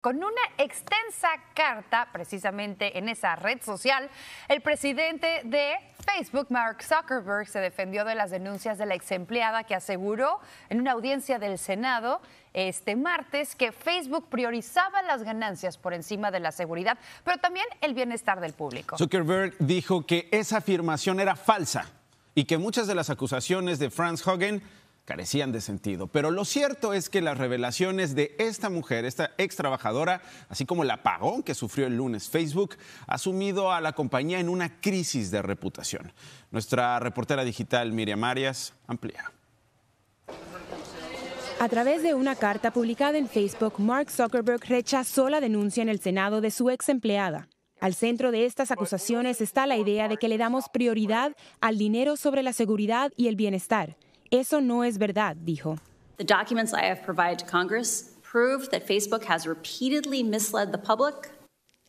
Con una extensa carta, precisamente en esa red social, el presidente de Facebook, Mark Zuckerberg, se defendió de las denuncias de la exempleada que aseguró en una audiencia del Senado este martes que Facebook priorizaba las ganancias por encima de la seguridad, pero también el bienestar del público. Zuckerberg dijo que esa afirmación era falsa y que muchas de las acusaciones de Franz Hogan carecían de sentido. Pero lo cierto es que las revelaciones de esta mujer, esta ex trabajadora, así como el apagón que sufrió el lunes Facebook, ha sumido a la compañía en una crisis de reputación. Nuestra reportera digital Miriam Arias amplía. A través de una carta publicada en Facebook, Mark Zuckerberg rechazó la denuncia en el Senado de su ex empleada. Al centro de estas acusaciones está la idea de que le damos prioridad al dinero sobre la seguridad y el bienestar eso no es verdad, dijo.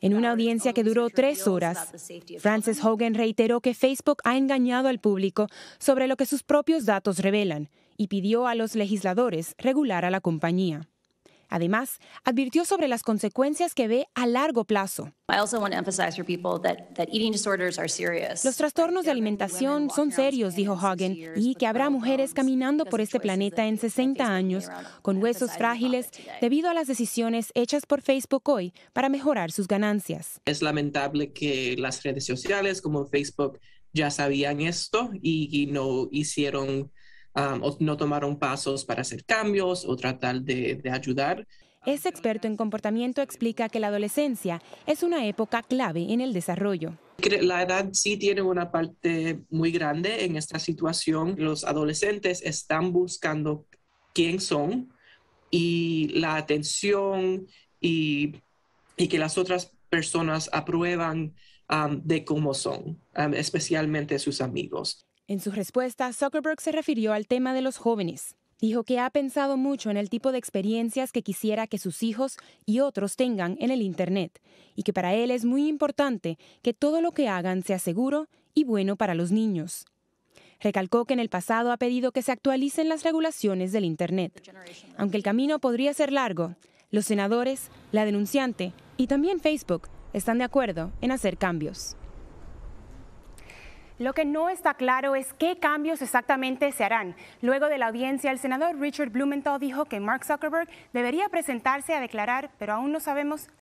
en una audiencia que duró tres horas, Frances Hogan reiteró que Facebook ha engañado al público sobre lo que sus propios datos revelan y pidió a los legisladores regular a la compañía. Además, advirtió sobre las consecuencias que ve a largo plazo. Los trastornos de alimentación son serios, dijo Hagen, y que habrá mujeres caminando por este planeta en 60 años con huesos frágiles debido a las decisiones hechas por Facebook hoy para mejorar sus ganancias. Es lamentable que las redes sociales como Facebook ya sabían esto y, no hicieron o no tomaron pasos para hacer cambios o tratar de, ayudar. Ese experto en comportamiento explica que la adolescencia es una época clave en el desarrollo. La edad sí tiene una parte muy grande en esta situación. Los adolescentes están buscando quién son y la atención y, que las otras personas aprueban de cómo son, especialmente sus amigos. En su respuesta, Zuckerberg se refirió al tema de los jóvenes. Dijo que ha pensado mucho en el tipo de experiencias que quisiera que sus hijos y otros tengan en el Internet y que para él es muy importante que todo lo que hagan sea seguro y bueno para los niños. Recalcó que en el pasado ha pedido que se actualicen las regulaciones del Internet. Aunque el camino podría ser largo, los senadores, la denunciante y también Facebook están de acuerdo en hacer cambios. Lo que no está claro es qué cambios exactamente se harán. Luego de la audiencia, el senador Richard Blumenthal dijo que Mark Zuckerberg debería presentarse a declarar, pero aún no sabemos